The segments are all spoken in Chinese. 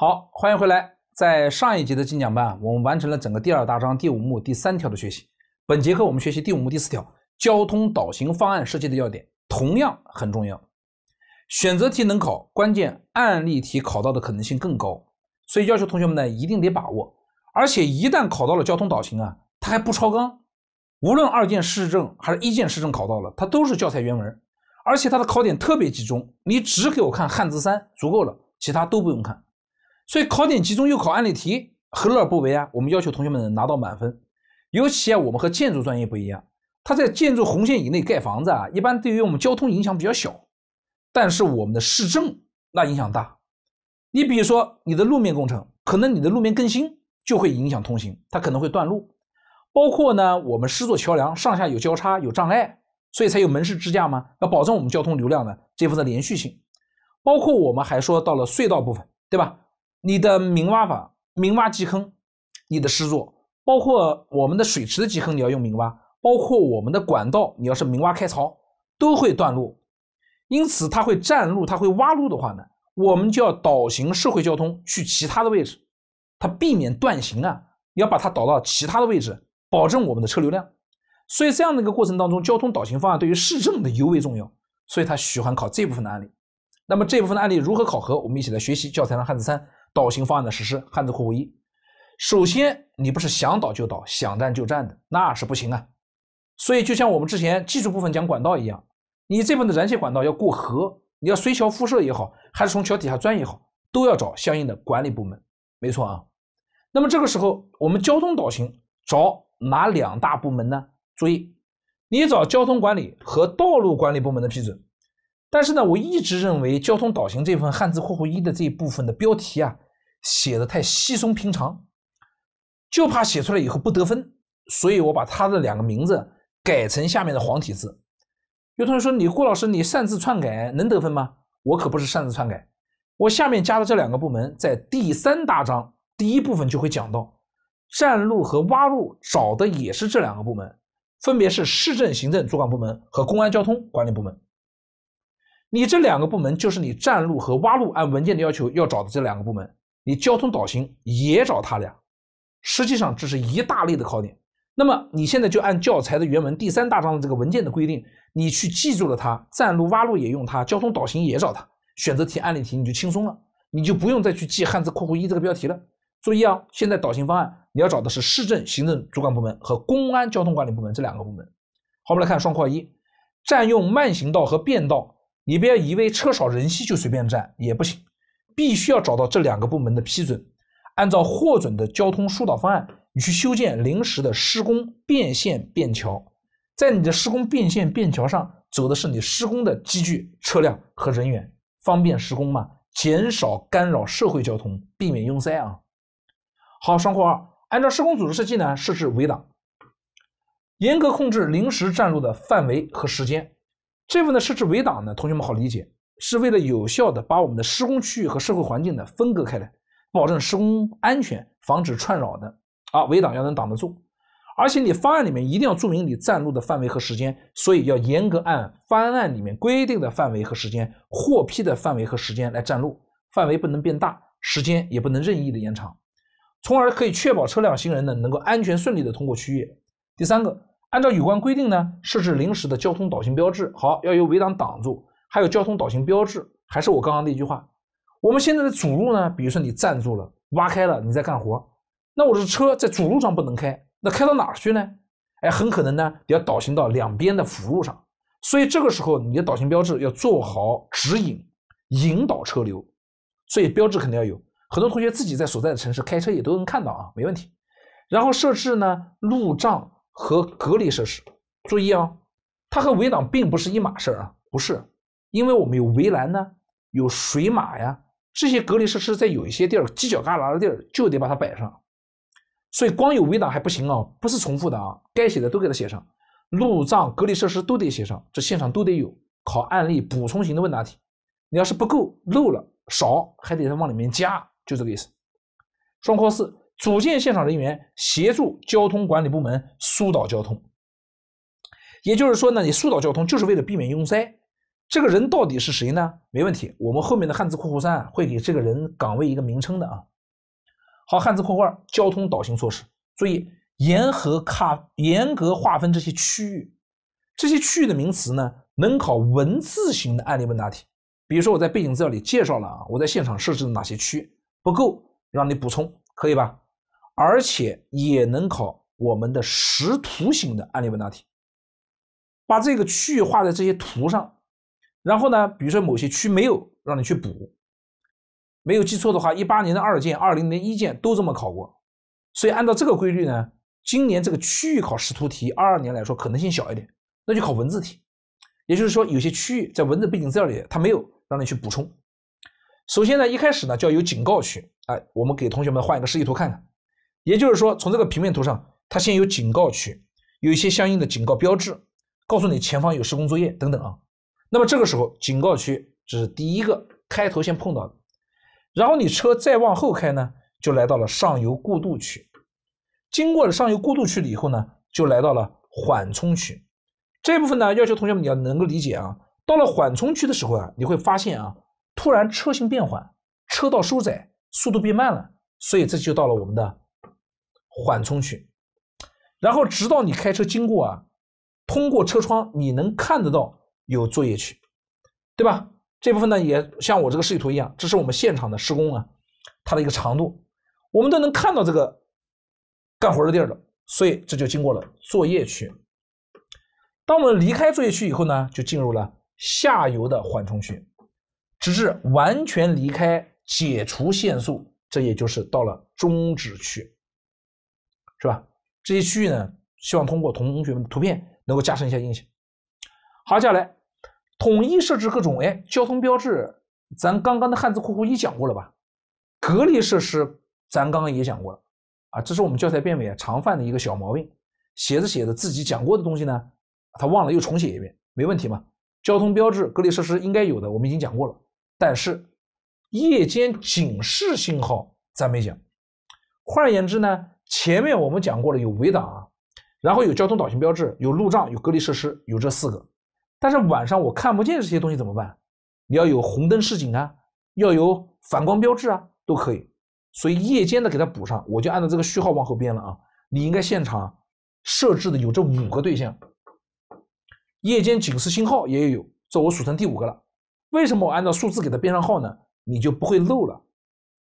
好，欢迎回来。在上一节的精讲班，我们完成了整个第二大章第五目第三条的学习。本节课我们学习第五目第四条，交通导行方案设计的要点同样很重要。选择题能考，关键案例题考到的可能性更高，所以要求同学们呢一定得把握。而且一旦考到了交通导行啊，它还不超纲，无论二建市政还是一建市政考到了，它都是教材原文，而且它的考点特别集中。你只给我看汉字三足够了，其他都不用看。所以考点集中又考案例题，何乐而不为啊？我们要求同学们拿到满分。尤其啊，我们和建筑专业不一样，它在建筑红线以内盖房子啊，一般对于我们交通影响比较小。但是我们的市政那影响大。你比如说你的路面工程，可能你的路面更新就会影响通行，它可能会断路。包括呢，我们施座桥梁上下有交叉有障碍，所以才有门式支架嘛，要保证我们交通流量呢这部分连续性。包括我们还说到了隧道部分，对吧？你的明挖法，明挖基坑，你的施作，包括我们的水池的基坑，你要用明挖；包括我们的管道，你要是明挖开槽，都会断路。因此，它会占路，它会挖路的话呢，我们就要导行社会交通去其他的位置，它避免断行啊，要把它导到其他的位置，保证我们的车流量。所以这样的一个过程当中，交通导行方案对于市政的尤为重要。所以他喜欢考这部分的案例。那么这部分的案例如何考核？我们一起来学习教材上的汉字三。导行方案的实施，汉字括弧一。首先，你不是想导就导、想占就占的，那是不行啊。所以，就像我们之前技术部分讲管道一样，你这部分的燃气管道要过河，你要随桥敷设也好，还是从桥底下钻也好，都要找相应的管理部门。没错啊。那么这个时候，我们交通导行找哪两大部门呢？注意，你找交通管理和道路管理部门的批准。但是呢，我一直认为交通导行这份汉字括弧一的这一部分的标题啊，写的太稀松平常，就怕写出来以后不得分，所以我把它的两个名字改成下面的黄体字。有同学说：“你郭老师，你擅自篡改能得分吗？”我可不是擅自篡改，我下面加的这两个部门在第三大章第一部分就会讲到，占路和挖路找的也是这两个部门，分别是市政行政主管部门和公安交通管理部门。你这两个部门就是你站路和挖路按文件的要求要找的这两个部门，你交通导行也找他俩，实际上这是一大类的考点。那么你现在就按教材的原文第三大章的这个文件的规定，你去记住了它，站路挖路也用它，交通导行也找它。选择题、案例题你就轻松了，你就不用再去记汉字括弧一这个标题了。注意啊，现在导行方案你要找的是市政行政主管部门和公安交通管理部门这两个部门。好，我们来看双括一，占用慢行道和便道。你不要以为车少人稀就随便占也不行，必须要找到这两个部门的批准，按照获准的交通疏导方案，你去修建临时的施工变线、便桥，在你的施工变线、便桥上走的是你施工的机具、车辆和人员，方便施工嘛，减少干扰社会交通，避免拥塞啊。好，双括二，按照施工组织设计呢设置围挡，严格控制临时占路的范围和时间。这部分的设置围挡呢，同学们好理解，是为了有效的把我们的施工区域和社会环境呢分隔开来，保证施工安全，防止串扰的啊，围挡要能挡得住。而且你方案里面一定要注明你占路的范围和时间，所以要严格按方案里面规定的范围和时间，获批的范围和时间来占路，范围不能变大，时间也不能任意的延长，从而可以确保车辆、行人呢能够安全顺利的通过区域。第三个。按照有关规定呢，设置临时的交通导行标志，好，要有围挡挡住，还有交通导行标志。还是我刚刚那句话，我们现在的主路呢，比如说你站住了、挖开了，你在干活，那我的车在主路上不能开，那开到哪去呢？哎，很可能呢，你要导行到两边的辅路上，所以这个时候你的导行标志要做好指引、引导车流，所以标志肯定要有。很多同学自己在所在的城市开车也都能看到啊，没问题。然后设置呢路障。和隔离设施，注意啊，它和围挡并不是一码事儿啊，不是，因为我们有围栏呢，有水马呀，这些隔离设施在有一些地儿犄角旮旯的地儿就得把它摆上，所以光有围挡还不行啊，不是重复的啊，该写的都给它写上，路障、隔离设施都得写上，这现场都得有，考案例补充型的问答题，你要是不够漏了少，还得再往里面加，就这个意思。双括四。组建现场人员，协助交通管理部门疏导交通。也就是说呢，你疏导交通就是为了避免拥塞。这个人到底是谁呢？没问题，我们后面的汉字括弧三会给这个人岗位一个名称的啊。好，汉字括弧二，交通导行措施。注意，严和卡严格划分这些区域。这些区域的名词呢，能考文字型的案例问答题。比如说，我在背景资料里介绍了啊，我在现场设置了哪些区，不够让你补充，可以吧？而且也能考我们的识图形的案例问答题，把这个区域画在这些图上，然后呢，比如说某些区没有让你去补，没有记错的话，一八年的二建、二零年一建都这么考过，所以按照这个规律呢，今年这个区域考识图题，二二年来说可能性小一点，那就考文字题，也就是说有些区域在文字背景资料里它没有让你去补充。首先呢，一开始呢就要有警告区，哎，我们给同学们画一个示意图看看。也就是说，从这个平面图上，它先有警告区，有一些相应的警告标志，告诉你前方有施工作业等等啊。那么这个时候，警告区这是第一个开头先碰到的，然后你车再往后开呢，就来到了上游过渡区。经过了上游过渡区了以后呢，就来到了缓冲区。这部分呢，要求同学们你要能够理解啊。到了缓冲区的时候啊，你会发现啊，突然车型变缓，车道收窄，速度变慢了，所以这就到了我们的。缓冲区，然后直到你开车经过啊，通过车窗你能看得到有作业区，对吧？这部分呢也像我这个示意图一样，这是我们现场的施工啊，它的一个长度，我们都能看到这个干活的地儿了。所以这就经过了作业区。当我们离开作业区以后呢，就进入了下游的缓冲区，直至完全离开，解除限速，这也就是到了终止区。是吧？这些区域呢，希望通过同学们的图片能够加深一下印象。好，接下来统一设置各种哎交通标志，咱刚刚的汉字库库一讲过了吧？隔离设施，咱刚刚也讲过了啊。这是我们教材编委常犯的一个小毛病，写着写着自己讲过的东西呢，他忘了又重写一遍，没问题嘛？交通标志、隔离设施应该有的，我们已经讲过了，但是夜间警示信号咱没讲。换而言之呢？前面我们讲过了，有围挡啊，然后有交通导行标志，有路障，有隔离设施，有这四个。但是晚上我看不见这些东西怎么办？你要有红灯示警啊，要有反光标志啊，都可以。所以夜间的给它补上，我就按照这个序号往后编了啊。你应该现场设置的有这五个对象，夜间警示信号也有，这我数成第五个了。为什么我按照数字给它编上号呢？你就不会漏了。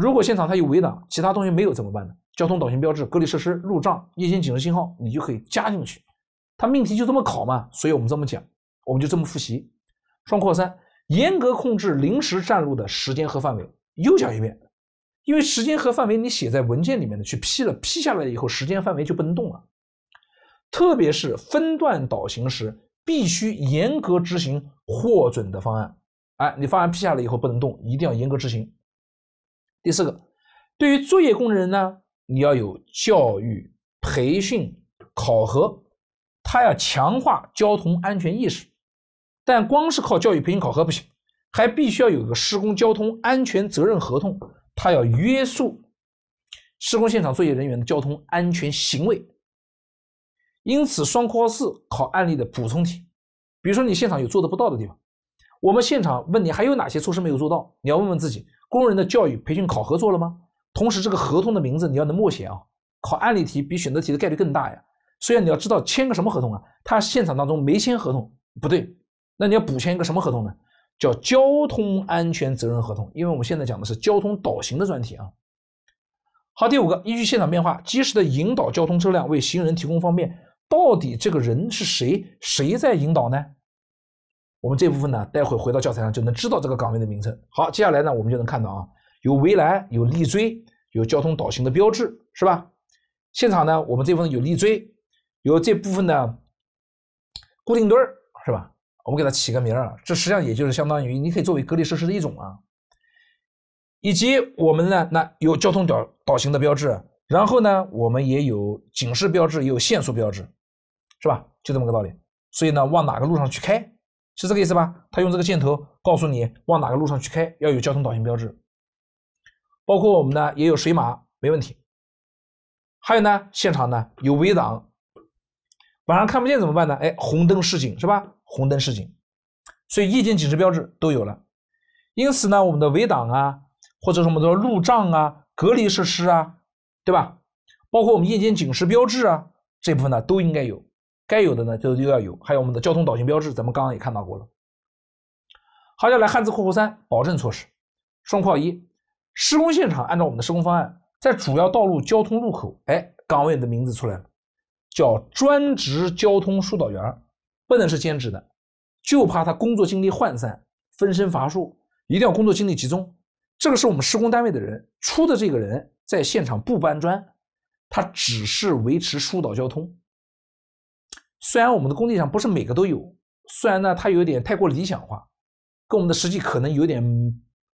如果现场它有围挡，其他东西没有怎么办呢？交通导行标志、隔离设施、路障、夜间警示信号，你就可以加进去。它命题就这么考嘛，所以我们这么讲，我们就这么复习。双括三，严格控制临时占路的时间和范围。又讲一遍，因为时间和范围你写在文件里面的，去批了，批下来以后，时间范围就不能动了。特别是分段导行时，必须严格执行获准的方案。哎，你方案批下来以后不能动，一定要严格执行。第四个，对于作业工人呢，你要有教育培训考核，他要强化交通安全意识。但光是靠教育培训考核不行，还必须要有个施工交通安全责任合同，他要约束施工现场作业人员的交通安全行为。因此，双括号四考案例的补充题，比如说你现场有做的不到的地方，我们现场问你还有哪些措施没有做到？你要问问自己。工人的教育培训考核做了吗？同时，这个合同的名字你要能默写啊。考案例题比选择题的概率更大呀。所以你要知道签个什么合同啊？他现场当中没签合同，不对，那你要补签一个什么合同呢？叫《交通安全责任合同》，因为我们现在讲的是交通导行的专题啊。好，第五个，依据现场变化，及时的引导交通车辆，为行人提供方便。到底这个人是谁？谁在引导呢？我们这部分呢，待会回到教材上就能知道这个岗位的名称。好，接下来呢，我们就能看到啊，有围栏，有立锥，有交通导行的标志，是吧？现场呢，我们这部分有立锥，有这部分的固定墩儿，是吧？我们给它起个名儿，这实际上也就是相当于你可以作为隔离设施的一种啊。以及我们呢，那有交通导导行的标志，然后呢，我们也有警示标志，也有限速标志，是吧？就这么个道理。所以呢，往哪个路上去开？是这个意思吧？他用这个箭头告诉你往哪个路上去开，要有交通导行标志，包括我们呢也有水马，没问题。还有呢，现场呢有围挡，晚上看不见怎么办呢？哎，红灯示警是吧？红灯示警，所以夜间警示标志都有了。因此呢，我们的围挡啊，或者什么的路障啊、隔离设施啊，对吧？包括我们夜间警示标志啊这部分呢都应该有。该有的呢就又要有，还有我们的交通导行标志，咱们刚刚也看到过了。好，接下来汉字括弧三，保证措施，双括一，施工现场按照我们的施工方案，在主要道路交通路口，哎，岗位的名字出来了，叫专职交通疏导员，不能是兼职的，就怕他工作精力涣散，分身乏术，一定要工作精力集中。这个是我们施工单位的人出的这个人，在现场不搬砖，他只是维持疏导交通。虽然我们的工地上不是每个都有，虽然呢它有点太过理想化，跟我们的实际可能有点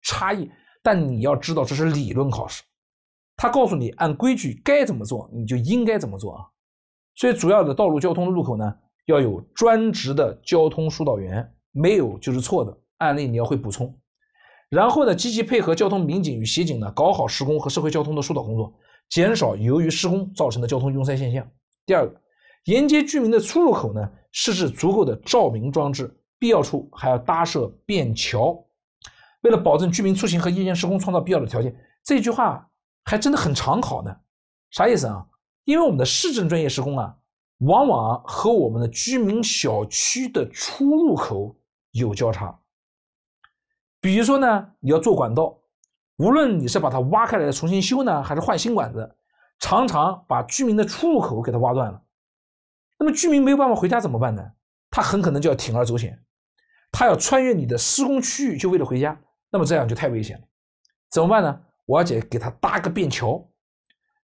差异，但你要知道这是理论考试，他告诉你按规矩该怎么做你就应该怎么做啊。所以主要的道路交通的路口呢要有专职的交通疏导员，没有就是错的案例你要会补充。然后呢积极配合交通民警与协警呢搞好施工和社会交通的疏导工作，减少由于施工造成的交通拥塞现象。第二个。沿街居民的出入口呢，设置足够的照明装置，必要处还要搭设便桥。为了保证居民出行和夜间施工创造必要的条件，这句话还真的很常考呢。啥意思啊？因为我们的市政专业施工啊，往往和我们的居民小区的出入口有交叉。比如说呢，你要做管道，无论你是把它挖开来重新修呢，还是换新管子，常常把居民的出入口给它挖断了。那么居民没有办法回家怎么办呢？他很可能就要铤而走险，他要穿越你的施工区域，就为了回家。那么这样就太危险了，怎么办呢？我姐给他搭个便桥，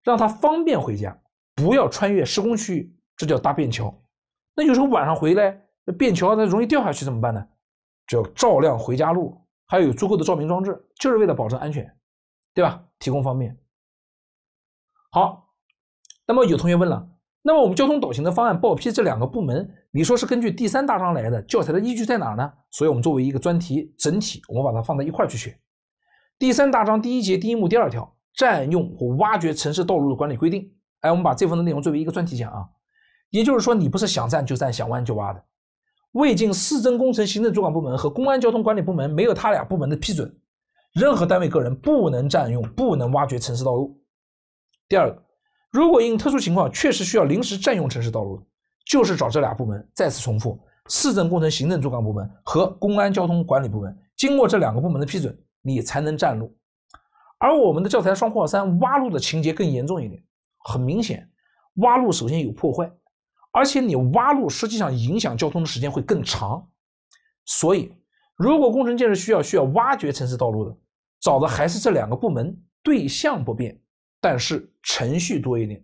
让他方便回家，不要穿越施工区域，这叫搭便桥。那有时候晚上回来，那便桥它容易掉下去，怎么办呢？要照亮回家路，还有足够的照明装置，就是为了保证安全，对吧？提供方便。好，那么有同学问了。那么我们交通导行的方案报批这两个部门，你说是根据第三大章来的，教材的依据在哪呢？所以，我们作为一个专题整体，我们把它放在一块儿去学。第三大章第一节第一目第二条，占用或挖掘城市道路的管理规定。哎，我们把这份的内容作为一个专题讲啊。也就是说，你不是想占就占，想挖就挖的。未经市政工程行政主管部门和公安交通管理部门没有他俩部门的批准，任何单位个人不能占用、不能挖掘城市道路。第二个。如果因特殊情况确实需要临时占用城市道路，就是找这俩部门。再次重复，市政工程行政主管部门和公安交通管理部门，经过这两个部门的批准，你才能占路。而我们的教材双括号三挖路的情节更严重一点，很明显，挖路首先有破坏，而且你挖路实际上影响交通的时间会更长。所以，如果工程建设需要需要挖掘城市道路的，找的还是这两个部门，对象不变。但是程序多一点，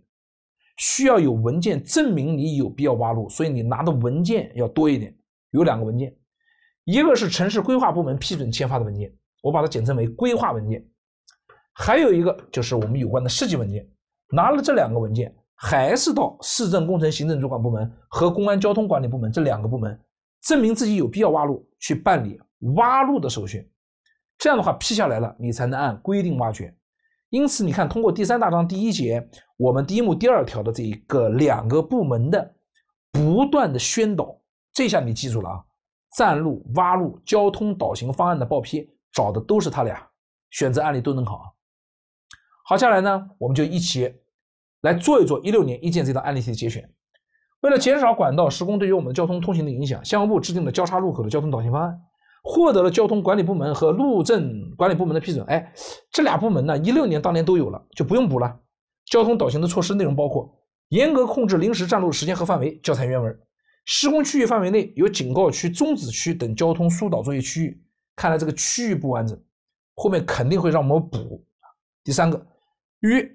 需要有文件证明你有必要挖路，所以你拿的文件要多一点，有两个文件，一个是城市规划部门批准签发的文件，我把它简称为规划文件，还有一个就是我们有关的设计文件。拿了这两个文件，还是到市政工程行政主管部门和公安交通管理部门这两个部门，证明自己有必要挖路去办理挖路的手续，这样的话批下来了，你才能按规定挖掘。因此，你看，通过第三大章第一节，我们第一目第二条的这一个两个部门的不断的宣导，这下你记住了啊？占路挖路交通导行方案的报批，找的都是他俩，选择案例都能考。好，下来呢，我们就一起来做一做一六年一建这道案例题的节选。为了减少管道施工对于我们交通通行的影响，项目部制定了交叉路口的交通导行方案。获得了交通管理部门和路政管理部门的批准，哎，这俩部门呢，一六年当年都有了，就不用补了。交通导行的措施内容包括严格控制临时占路时间和范围。教材原文：施工区域范围内有警告区、终止区等交通疏导作业区域。看来这个区域不完整，后面肯定会让我们补。第三个，与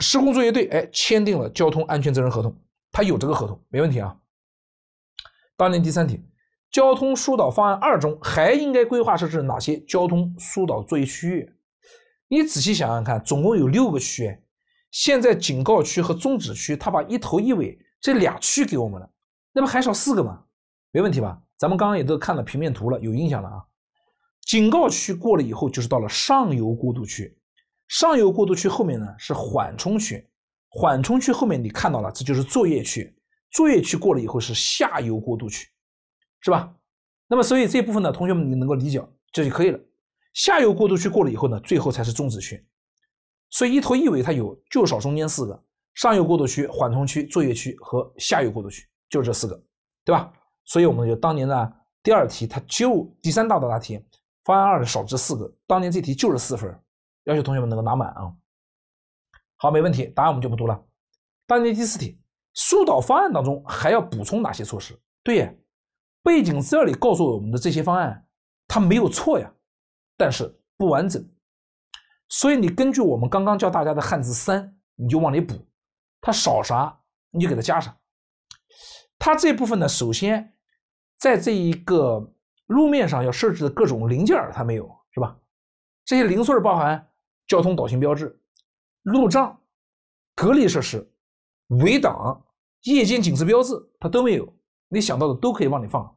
施工作业队哎签订了交通安全责任合同，他有这个合同，没问题啊。当年第三题。交通疏导方案二中还应该规划设置哪些交通疏导作业区域？你仔细想想看，总共有六个区域。现在警告区和终止区，他把一头一尾这俩区给我们了，那么还少四个吗？没问题吧？咱们刚刚也都看了平面图了，有印象了啊。警告区过了以后，就是到了上游过渡区。上游过渡区后面呢是缓冲区，缓冲区后面你看到了，这就是作业区。作业区过了以后是下游过渡区。是吧？那么所以这部分呢，同学们你能够理解这就可以了。下游过渡区过了以后呢，最后才是终止区，所以一头一尾它有就少中间四个上游过渡区、缓冲区、作业区和下游过渡区，就这四个，对吧？所以我们就当年呢第二题，它就第三道的答题方案二的少这四个，当年这题就是四分，要求同学们能够拿满啊。好，没问题，答案我们就不读了。当年第四题疏导方案当中还要补充哪些措施？对。背景资料里告诉我们的这些方案，它没有错呀，但是不完整。所以你根据我们刚刚教大家的汉字三，你就往里补。它少啥你就给它加上。它这部分呢，首先在这一个路面上要设置的各种零件，它没有是吧？这些零碎包含交通导行标志、路障、隔离设施、围挡、夜间警示标志，它都没有。你想到的都可以往里放。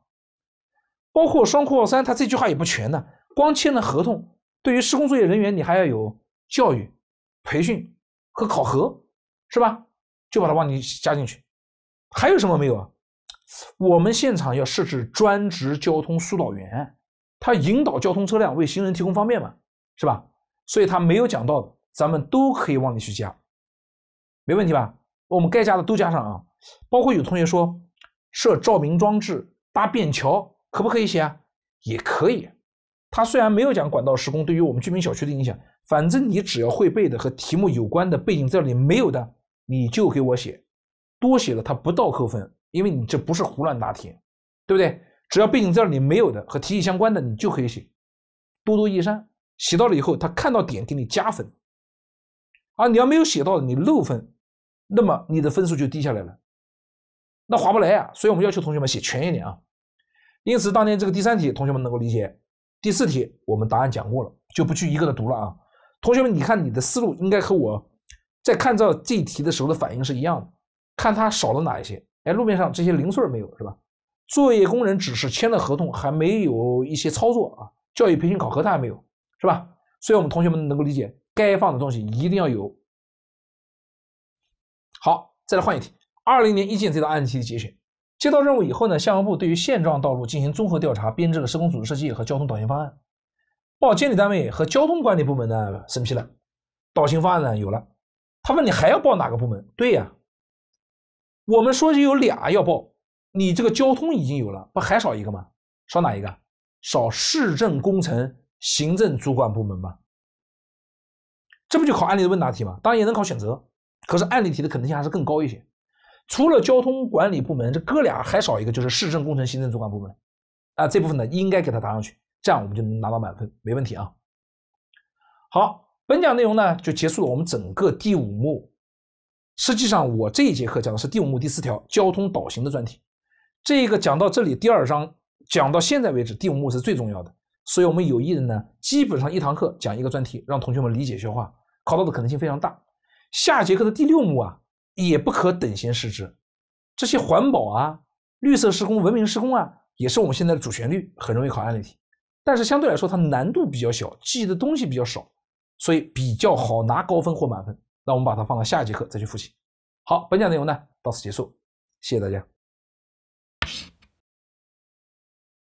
包括双括号三，他这句话也不全呢。光签了合同，对于施工作业人员，你还要有教育培训和考核，是吧？就把它帮你加进去。还有什么没有啊？我们现场要设置专职交通疏导员，他引导交通车辆，为行人提供方便嘛，是吧？所以他没有讲到的，咱们都可以往里去加，没问题吧？我们该加的都加上啊。包括有同学说设照明装置、搭便桥。可不可以写啊？也可以。他虽然没有讲管道施工对于我们居民小区的影响，反正你只要会背的和题目有关的背景资料里没有的，你就给我写。多写了他不倒扣分，因为你这不是胡乱答题，对不对？只要背景资料里没有的和题意相关的，你就可以写，多多益善。写到了以后，他看到点给你加分。啊，你要没有写到，你漏分，那么你的分数就低下来了，那划不来啊。所以我们要求同学们写全一点啊。因此，当年这个第三题，同学们能够理解。第四题，我们答案讲过了，就不去一个的读了啊。同学们，你看你的思路应该和我在看到这题的时候的反应是一样的，看它少了哪一些？哎，路面上这些零碎没有，是吧？作业工人只是签了合同，还没有一些操作啊，教育培训考核它没有，是吧？所以我们同学们能够理解，该放的东西一定要有。好，再来换一题，二零年一建这道案例题节选。接到任务以后呢，项目部对于现状道路进行综合调查，编制了施工组织设计和交通导行方案，报监理单位和交通管理部门呢审批了。导行方案呢有了，他问你还要报哪个部门？对呀，我们说有俩要报，你这个交通已经有了，不还少一个吗？少哪一个？少市政工程行政主管部门吗？这不就考案例的问答题吗？当然也能考选择，可是案例题的可能性还是更高一些。除了交通管理部门，这哥俩还少一个，就是市政工程行政主管部门。啊，这部分呢应该给他答上去，这样我们就能拿到满分，没问题啊。好，本讲内容呢就结束了。我们整个第五幕。实际上我这一节课讲的是第五幕第四条交通导行的专题。这个讲到这里第二章讲到现在为止，第五幕是最重要的，所以我们有意的呢，基本上一堂课讲一个专题，让同学们理解消化，考到的可能性非常大。下节课的第六幕啊。也不可等闲视之，这些环保啊、绿色施工、文明施工啊，也是我们现在的主旋律，很容易考案例题。但是相对来说，它难度比较小，记的东西比较少，所以比较好拿高分或满分。那我们把它放到下节课再去复习。好，本讲内容呢到此结束，谢谢大家。